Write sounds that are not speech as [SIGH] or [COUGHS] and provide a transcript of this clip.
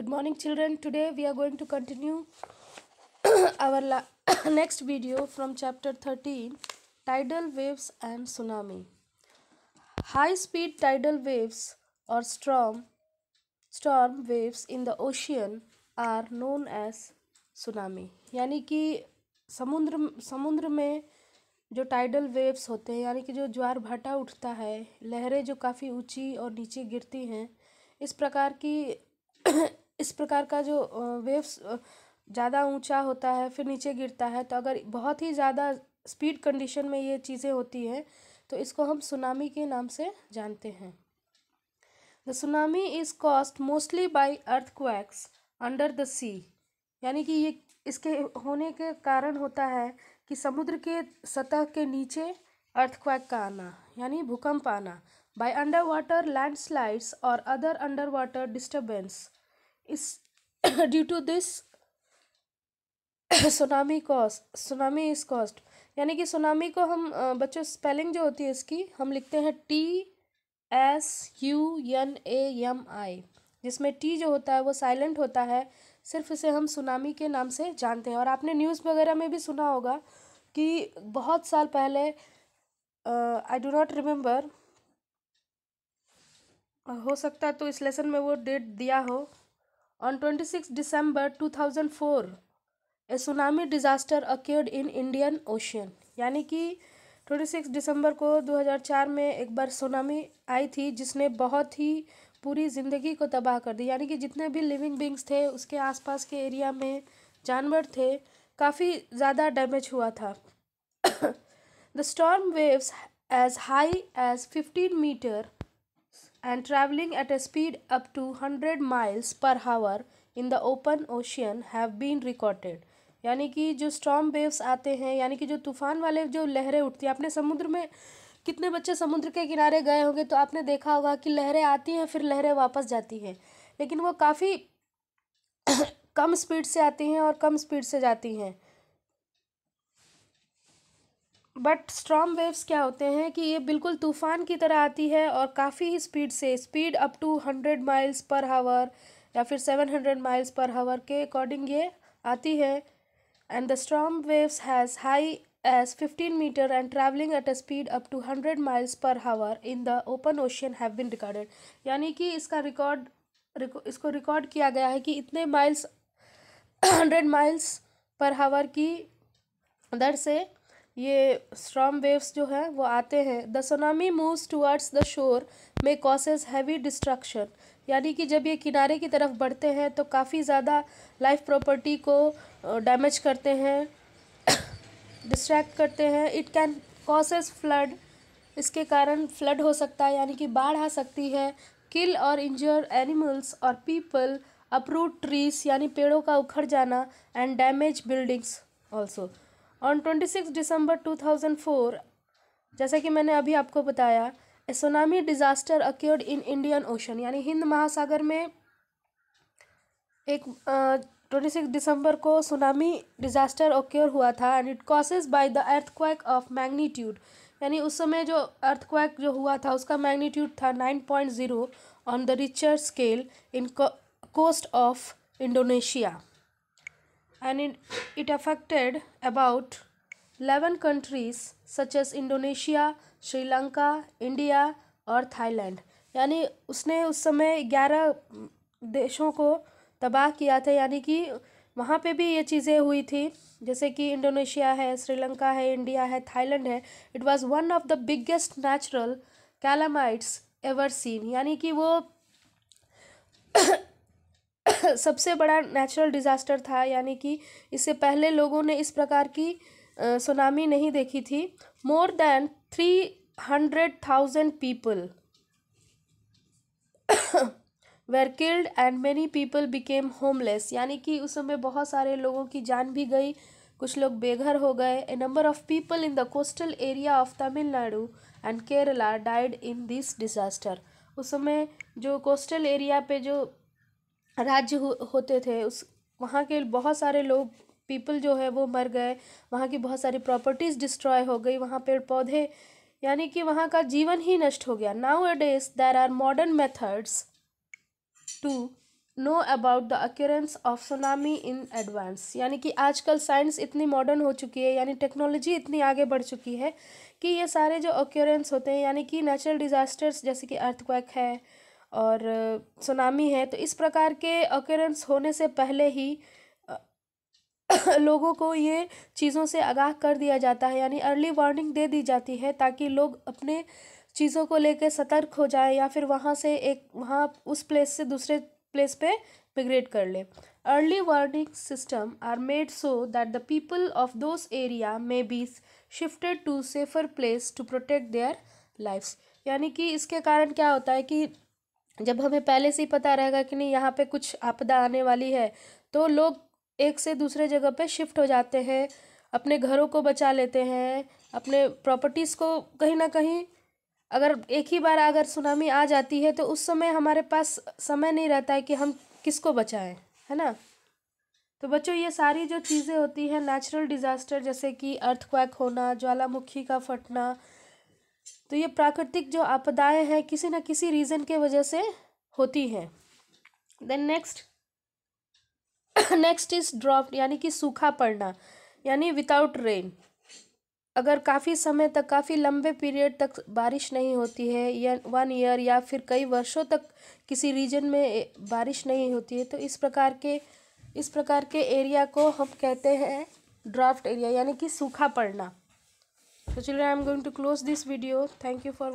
good morning children today we are going to continue our next video from chapter 13 tidal waves and tsunami high speed tidal waves or storm storm waves in the ocean are known as tsunami यानी कि समुद्र समुद्र में जो tidal waves होते हैं यानी कि जो ज्वार भाटा उठता है लहरें जो काफ़ी ऊंची और नीचे गिरती हैं इस प्रकार की इस प्रकार का जो वेव्स ज़्यादा ऊंचा होता है फिर नीचे गिरता है तो अगर बहुत ही ज़्यादा स्पीड कंडीशन में ये चीज़ें होती हैं तो इसको हम सुनामी के नाम से जानते हैं the tsunami is caused mostly by earthquakes under the sea यानी कि ये इसके होने के कारण होता है कि समुद्र के सतह के नीचे अर्थक्वैक का आना यानी भूकंप आना बाय अंडर वाटर स्लाइड्स और other under water disturbance is due to this tsunami caused tsunami is caused यानी कि सुनामी को हम बच्चों स्पेलिंग जो होती है इसकी हम लिखते हैं T S U N A M I जिसमें टी जो होता है वो साइलेंट होता है सिर्फ इसे हम सुनामी के नाम से जानते हैं और आपने न्यूज़ वगैरह में भी सुना होगा कि बहुत साल पहले आई डो नॉट रिमेम्बर हो सकता है तो इस लेसन में वो डेट दिया हो On 26 December 2004, a tsunami disaster occurred in Indian Ocean. यानी कि 26 दिसंबर को 2004 में एक बार सुनामी आई थी जिसने बहुत ही पूरी ज़िंदगी को तबाह कर दी यानी कि जितने भी लिविंग बींग्स थे उसके आसपास के एरिया में जानवर थे काफ़ी ज़्यादा डैमेज हुआ था the storm waves as high as fifteen metre and traveling at a speed up to 100 miles per hour in the open ocean have been recorded यानी कि जो स्टॉम वेव्स आते हैं यानी कि जो तूफान वाले जो लहरें उठती हैं आपने समुद्र में कितने बच्चे समुद्र के किनारे गए होंगे तो आपने देखा होगा कि लहरें आती हैं फिर लहरें वापस जाती हैं लेकिन वो काफ़ी [COUGHS] कम स्पीड से आती हैं और कम स्पीड से जाती हैं बट स्ट्रॉम वेव्स क्या होते हैं कि ये बिल्कुल तूफ़ान की तरह आती है और काफ़ी ही स्पीड से speed up to hundred miles per hour या फिर सेवन हंड्रेड माइल्स पर हावर के अकॉर्डिंग ये आती है and the storm waves has high as fifteen metre and travelling at a speed up to hundred miles per hour in the open ocean have been recorded यानी कि इसका record इसको record किया गया है कि इतने माइल्स हंड्रेड माइल्स पर हावर की दर से ये स्ट्रॉम वेव्स जो है वो आते हैं the tsunami moves towards the shore में कॉसेज हैवी डिस्ट्रक्शन यानी कि जब ये किनारे की तरफ बढ़ते हैं तो काफ़ी ज़्यादा लाइफ प्रॉपर्टी को डैमेज करते हैं डिस्ट्रैक्ट [COUGHS] करते हैं इट कैन कॉसेज फ्लड इसके कारण फ्लड हो सकता है यानी कि बाढ़ आ सकती है किल और इंजर एनिमल्स और पीपल अपरूट ट्रीज यानी पेड़ों का उखड़ जाना and damage buildings also on twenty six December two thousand four जैसा कि मैंने अभी आपको बताया tsunami disaster occurred in Indian Ocean यानी हिंद महासागर में एक ट्वेंटी सिक्स दिसंबर को सुनामी डिज़ास्टर ओक्योर हुआ था and it causes by the earthquake of magnitude यानी उस समय जो अर्थक्वैक जो हुआ था उसका मैग्नीट्यूड था nine point zero on the Richter scale in coast of Indonesia and it, it affected about 11 countries such as Indonesia, Sri Lanka, India और थाईलैंड यानी उसने उस समय ग्यारह देशों को तबाह किया था यानी कि वहाँ पे भी ये चीज़ें हुई थी जैसे कि इंडोनेशिया है श्रीलंका है इंडिया है थाईलैंड है it was one of the biggest natural calamities ever seen यानी कि वो [COUGHS] सबसे बड़ा नेचुरल डिज़ास्टर था यानी कि इससे पहले लोगों ने इस प्रकार की सुनामी नहीं देखी थी more than three hundred thousand people were killed and many people became homeless यानी कि उस समय बहुत सारे लोगों की जान भी गई कुछ लोग बेघर हो गए a number of people in the coastal area of Tamil Nadu and Kerala died in this disaster उस समय जो कोस्टल एरिया पे जो राज्य होते थे उस वहाँ के बहुत सारे लोग पीपल जो है वो मर गए वहाँ की बहुत सारी प्रॉपर्टीज़ डिस्ट्रॉय हो गई वहाँ पेड़ पौधे यानी कि वहाँ का जीवन ही नष्ट हो गया nowadays there are modern methods to know about the occurrence of tsunami in advance यानी कि आजकल साइंस इतनी मॉडर्न हो चुकी है यानी टेक्नोलॉजी इतनी आगे बढ़ चुकी है कि ये सारे जो अक्यूरेंस होते हैं यानी कि नेचुरल डिज़ास्टर्स जैसे कि अर्थक्वैक है और सुनामी है तो इस प्रकार के अकेरेंस होने से पहले ही [COUGHS] लोगों को ये चीज़ों से आगाह कर दिया जाता है यानी अर्ली वार्निंग दे दी जाती है ताकि लोग अपने चीज़ों को लेकर सतर्क हो जाए या फिर वहाँ से एक वहाँ उस प्लेस से दूसरे प्लेस पे मिग्रेट कर ले early warning system are made so that the people of those area may be shifted to safer place to protect their lifes यानी कि इसके कारण क्या होता है कि जब हमें पहले से ही पता रहेगा कि नहीं यहाँ पे कुछ आपदा आने वाली है तो लोग एक से दूसरे जगह पे शिफ्ट हो जाते हैं अपने घरों को बचा लेते हैं अपने प्रॉपर्टीज़ को कहीं ना कहीं अगर एक ही बार अगर सुनामी आ जाती है तो उस समय हमारे पास समय नहीं रहता है कि हम किसको बचाएं है ना तो बच्चों ये सारी जो चीज़ें होती हैं नेचुरल डिज़ास्टर जैसे कि अर्थक्वैक होना ज्वालामुखी का फटना तो ये प्राकृतिक जो आपदाएं हैं किसी ना किसी रीज़न के वजह से होती हैं then next next is drought यानी कि सूखा पड़ना यानी विदाउट रेन अगर काफ़ी समय तक काफ़ी लंबे पीरियड तक बारिश नहीं होती है या वन ईयर या फिर कई वर्षों तक किसी रीजन में बारिश नहीं होती है तो इस प्रकार के इस प्रकार के एरिया को हम कहते हैं ड्राफ्ट एरिया यानी कि सूखा पड़ना so children i am going to close this video thank you for